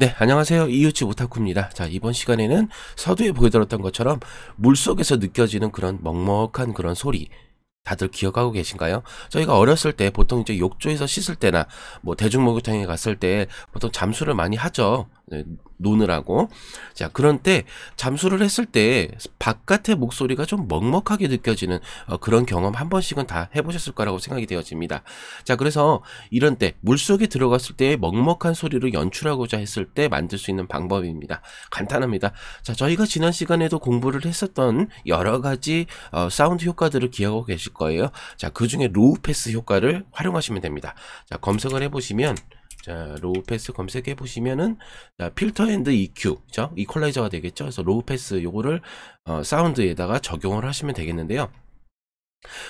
네, 안녕하세요. 이웃집 오타쿠입니다. 자, 이번 시간에는 서두에 보여드렸던 것처럼 물속에서 느껴지는 그런 먹먹한 그런 소리. 다들 기억하고 계신가요? 저희가 어렸을 때 보통 이제 욕조에서 씻을 때나 뭐 대중목욕탕에 갔을 때 보통 잠수를 많이 하죠. 네, 노느라고. 자, 그런 때 잠수를 했을 때 바깥의 목소리가 좀 먹먹하게 느껴지는 어, 그런 경험 한 번씩은 다 해보셨을 거라고 생각이 되어집니다. 자, 그래서 이런 때 물속에 들어갔을 때 먹먹한 소리를 연출하고자 했을 때 만들 수 있는 방법입니다. 간단합니다. 자, 저희가 지난 시간에도 공부를 했었던 여러 가지 어, 사운드 효과들을 기억하고 계실 거예요. 자, 그 중에 로우 패스 효과를 활용하시면 됩니다. 자, 검색을 해보시면 자, 로우 패스 검색해 보시면은 자, 필터 앤드 EQ, 그죠? 이퀄라이저가 되겠죠? 그래서 로우 패스 요거를 어, 사운드에다가 적용을 하시면 되겠는데요.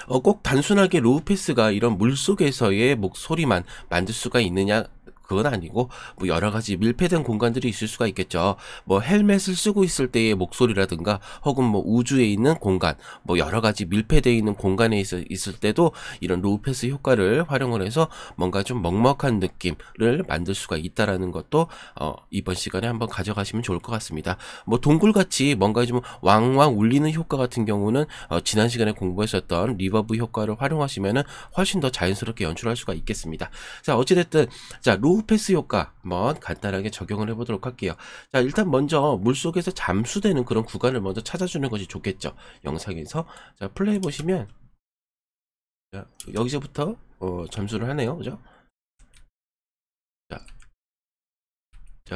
어, 꼭 단순하게 로우 패스가 이런 물속에서의 목소리만 만들 수가 있느냐 그건 아니고 뭐 여러 가지 밀폐된 공간들이 있을 수가 있겠죠. 뭐 헬멧을 쓰고 있을 때의 목소리라든가 혹은 뭐 우주에 있는 공간, 뭐 여러 가지 밀폐되어 있는 공간에 있, 있을 때도 이런 로우패스 효과를 활용을 해서 뭔가 좀 먹먹한 느낌을 만들 수가 있다라는 것도 어, 이번 시간에 한번 가져가시면 좋을 것 같습니다. 뭐 동굴같이 뭔가 좀 왕왕 울리는 효과 같은 경우는 어, 지난 시간에 공부했었던 리버브 효과를 활용하시면은 훨씬 더 자연스럽게 연출할 수가 있겠습니다. 자 어찌됐든 자 로우 호흡 패스 효과 한번 간단하게 적용을 해보도록 할게요. 자, 일단 먼저 물속에서 잠수되는 그런 구간을 먼저 찾아주는 것이 좋겠죠. 영상에서. 자, 플레이 보시면 자, 여기서부터 어, 잠수를 하네요. 그죠? 자,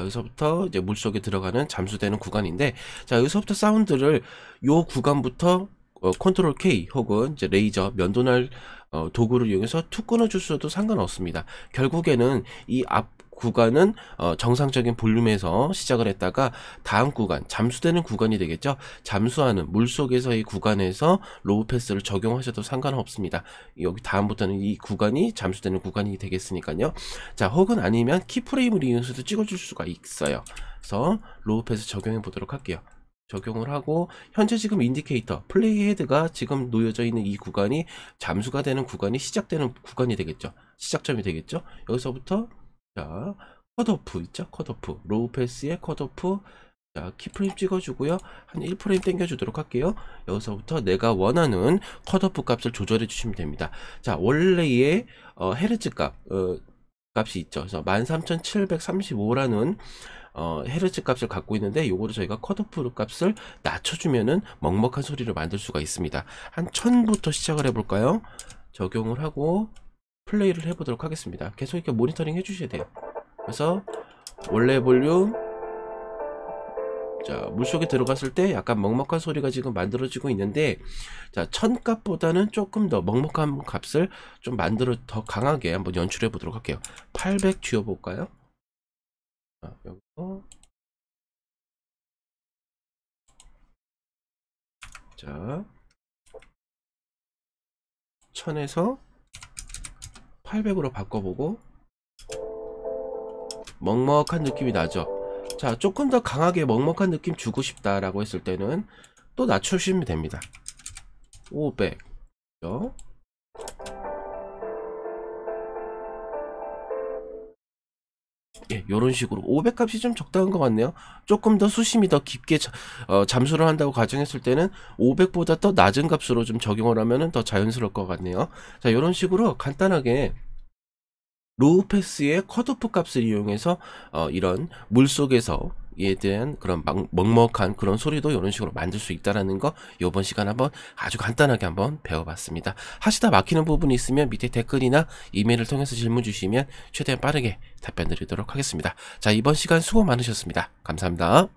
여기서부터 이제 물속에 들어가는 잠수되는 구간인데 자 여기서부터 사운드를 요 구간부터 어, 컨트롤 K 혹은 이제 레이저 면도날 어, 도구를 이용해서 툭 끊어주셔도 상관없습니다. 결국에는 이 앞 구간은 어, 정상적인 볼륨에서 시작을 했다가 다음 구간 잠수되는 구간이 되겠죠. 잠수하는 물 속에서의 구간에서 로우 패스를 적용하셔도 상관없습니다. 여기 다음부터는 이 구간이 잠수되는 구간이 되겠으니까요. 자 혹은 아니면 키프레임을 이용해서도 찍어줄 수가 있어요. 그래서 로우 패스 적용해 보도록 할게요. 적용을 하고 현재 지금 인디케이터 플레이 헤드가 지금 놓여져 있는 이 구간이 잠수가 되는 구간이 시작되는 구간이 되겠죠 시작점이 되겠죠 여기서부터 자 컷오프 있죠 컷오프 로우 패스의 컷오프 자 키프레임 찍어주고요 한 1프레임 땡겨주도록 할게요 여기서부터 내가 원하는 컷오프 값을 조절해 주시면 됩니다 자 원래의 어, 헤르츠 값 어, 값이 있죠 그래서 13735라는 어, 헤르츠 값을 갖고 있는데 요거를 저희가 컷오프 값을 낮춰주면은 먹먹한 소리를 만들 수가 있습니다. 한 1000부터 시작을 해볼까요? 적용을 하고 플레이를 해보도록 하겠습니다. 계속 이렇게 모니터링 해주셔야 돼요. 그래서 원래 볼륨 자 물속에 들어갔을 때 약간 먹먹한 소리가 지금 만들어지고 있는데 자0값보다는 조금 더 먹먹한 값을 좀 만들어 더 강하게 한번 연출해 보도록 할게요 800 쥐어 볼까요 자, 아, 여기서 자 1000에서 800으로 바꿔보고 먹먹한 느낌이 나죠 자 조금 더 강하게 먹먹한 느낌 주고 싶다 라고 했을 때는 또 낮추시면 됩니다 500 그렇죠? 이런 식으로 500값이 좀 적당한 것 같네요 조금 더 수심이 더 깊게 자, 어, 잠수를 한다고 가정했을 때는 500보다 더 낮은 값으로 좀 적용을 하면 더 자연스러울 것 같네요 자 이런 식으로 간단하게 로우패스의 컷오프 값을 이용해서 어, 이런 물속에서 이에 대한 그런 막, 먹먹한 그런 소리도 이런 식으로 만들 수 있다라는 거 이번 시간 한번 아주 간단하게 한번 배워봤습니다. 하시다 막히는 부분이 있으면 밑에 댓글이나 이메일을 통해서 질문 주시면 최대한 빠르게 답변 드리도록 하겠습니다. 자 이번 시간 수고 많으셨습니다. 감사합니다.